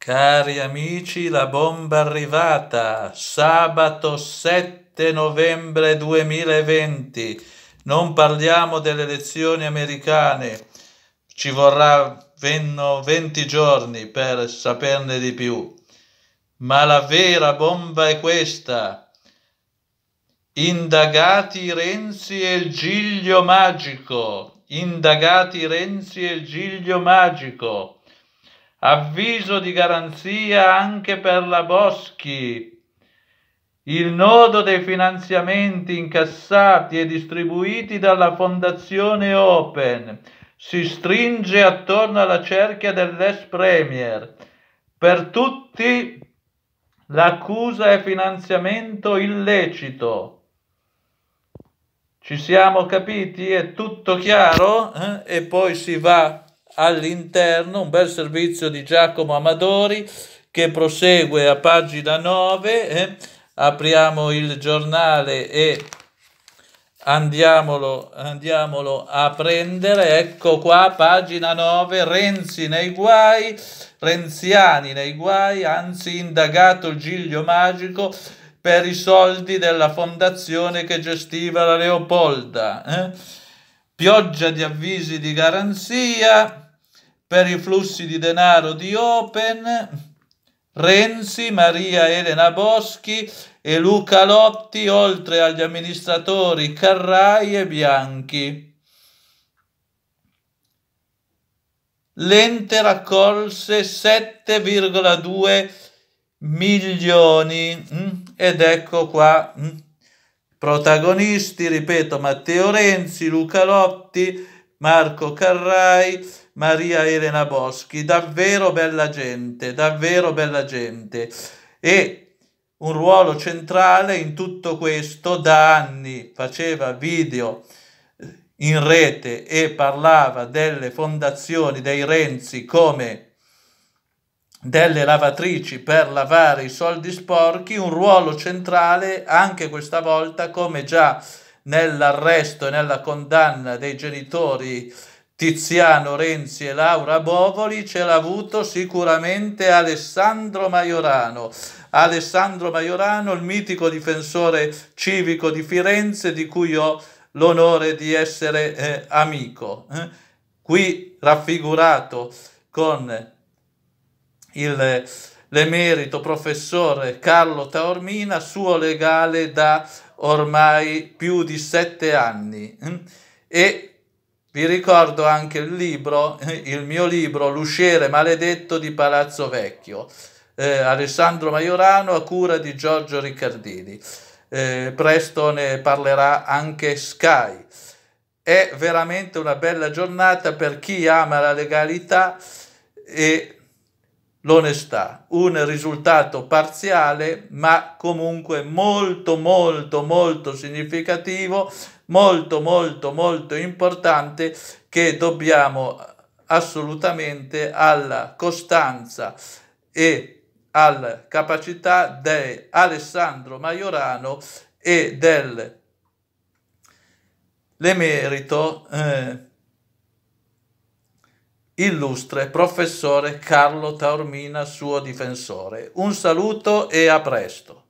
Cari amici, la bomba arrivata sabato 7 novembre 2020. Non parliamo delle elezioni americane, ci vorrà 20 giorni per saperne di più. Ma la vera bomba è questa. Indagati Renzi e il Giglio Magico. Indagati Renzi e il Giglio Magico avviso di garanzia anche per la Boschi, il nodo dei finanziamenti incassati e distribuiti dalla Fondazione Open si stringe attorno alla cerchia dell'ex Premier. Per tutti l'accusa è finanziamento illecito. Ci siamo capiti? È tutto chiaro? Eh? E poi si va all'interno, un bel servizio di Giacomo Amadori che prosegue a pagina 9. Eh? Apriamo il giornale e andiamolo, andiamolo a prendere. Ecco qua, pagina 9, Renzi nei guai, Renziani nei guai, anzi indagato Giglio Magico per i soldi della fondazione che gestiva la Leopolda. Eh? Pioggia di avvisi di garanzia per i flussi di denaro di Open, Renzi, Maria Elena Boschi e Luca Lotti, oltre agli amministratori Carrai e Bianchi. L'ente raccolse 7,2 milioni mm? ed ecco qua mm? protagonisti, ripeto, Matteo Renzi, Luca Lotti, Marco Carrai, Maria Elena Boschi, davvero bella gente, davvero bella gente. E un ruolo centrale in tutto questo da anni faceva video in rete e parlava delle fondazioni dei Renzi come delle lavatrici per lavare i soldi sporchi, un ruolo centrale anche questa volta come già nell'arresto e nella condanna dei genitori Tiziano Renzi e Laura Bovoli ce l'ha avuto sicuramente Alessandro Maiorano. Alessandro Maiorano, il mitico difensore civico di Firenze di cui ho l'onore di essere eh, amico. Eh? Qui raffigurato con il l'emerito professore Carlo Taormina, suo legale da ormai più di sette anni e vi ricordo anche il libro, il mio libro L'usciere maledetto di Palazzo Vecchio, eh, Alessandro Maiorano a cura di Giorgio Riccardini. Eh, presto ne parlerà anche Sky. È veramente una bella giornata per chi ama la legalità e l'onestà, un risultato parziale ma comunque molto molto molto significativo, molto molto molto importante che dobbiamo assolutamente alla costanza e alla capacità di Alessandro Maiorano e dell'emerito eh, illustre professore Carlo Taormina, suo difensore. Un saluto e a presto.